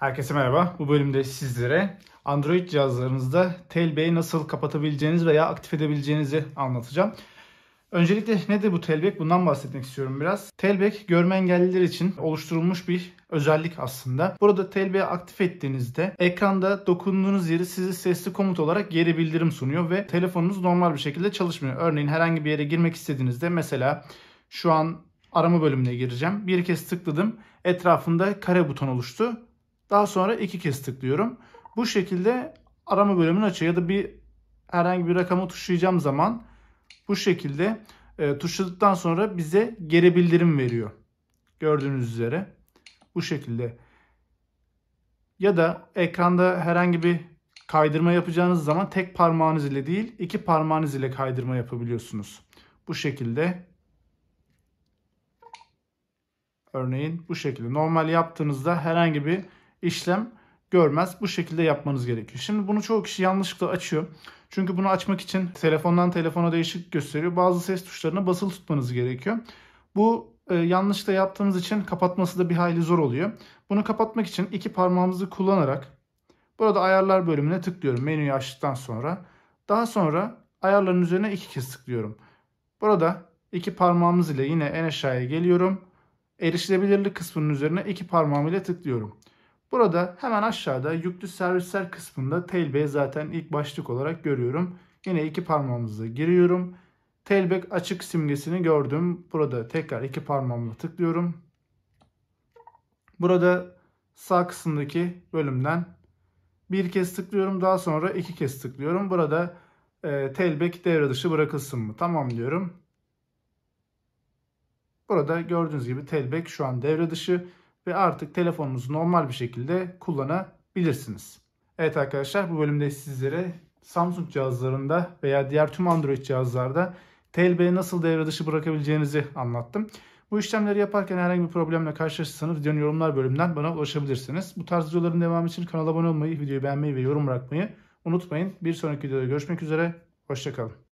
Herkese merhaba. Bu bölümde sizlere Android cihazlarınızda Tailback'i nasıl kapatabileceğiniz veya aktif edebileceğinizi anlatacağım. Öncelikle nedir bu Tailback? Bundan bahsetmek istiyorum biraz. Tailback görme engelliler için oluşturulmuş bir özellik aslında. Burada Tailback'i aktif ettiğinizde ekranda dokunduğunuz yeri sizi sesli komut olarak geri bildirim sunuyor ve telefonunuz normal bir şekilde çalışmıyor. Örneğin herhangi bir yere girmek istediğinizde mesela şu an arama bölümüne gireceğim. Bir kez tıkladım. Etrafında kare buton oluştu daha sonra iki kez tıklıyorum. Bu şekilde arama bölümünü açıyor ya da bir herhangi bir rakamı tuşlayacağım zaman bu şekilde e, tuşladıktan sonra bize geri bildirim veriyor. Gördüğünüz üzere bu şekilde. Ya da ekranda herhangi bir kaydırma yapacağınız zaman tek parmağınız ile değil iki parmağınız ile kaydırma yapabiliyorsunuz. Bu şekilde örneğin bu şekilde normal yaptığınızda herhangi bir işlem görmez. Bu şekilde yapmanız gerekiyor. Şimdi bunu çoğu kişi yanlışlıkla açıyor. Çünkü bunu açmak için telefondan telefona değişik gösteriyor. Bazı ses tuşlarına basılı tutmanız gerekiyor. Bu e, yanlışlıkla yaptığımız için kapatması da bir hayli zor oluyor. Bunu kapatmak için iki parmağımızı kullanarak burada ayarlar bölümüne tıklıyorum menüyü açtıktan sonra. Daha sonra ayarların üzerine iki kez tıklıyorum. Burada iki parmağımız ile yine en aşağıya geliyorum. Erişilebilirlik kısmının üzerine iki parmağım ile tıklıyorum. Burada hemen aşağıda yüklü servisler kısmında tailback'i zaten ilk başlık olarak görüyorum. Yine iki parmağımızla giriyorum. Tailback açık simgesini gördüm. Burada tekrar iki parmağımla tıklıyorum. Burada sağ kısımdaki bölümden bir kez tıklıyorum. Daha sonra iki kez tıklıyorum. Burada e, tailback devre dışı bırakılsın mı? Tamam diyorum. Burada gördüğünüz gibi tailback şu an devre dışı ve artık telefonunuzu normal bir şekilde kullanabilirsiniz. Evet arkadaşlar bu bölümde sizlere Samsung cihazlarında veya diğer tüm Android cihazlarda TLB'yi nasıl devre dışı bırakabileceğinizi anlattım. Bu işlemleri yaparken herhangi bir problemle karşılaşırsanız videonun yorumlar bölümünden bana ulaşabilirsiniz. Bu tarz videoların devamı için kanala abone olmayı, videoyu beğenmeyi ve yorum bırakmayı unutmayın. Bir sonraki videoda görüşmek üzere, hoşçakalın.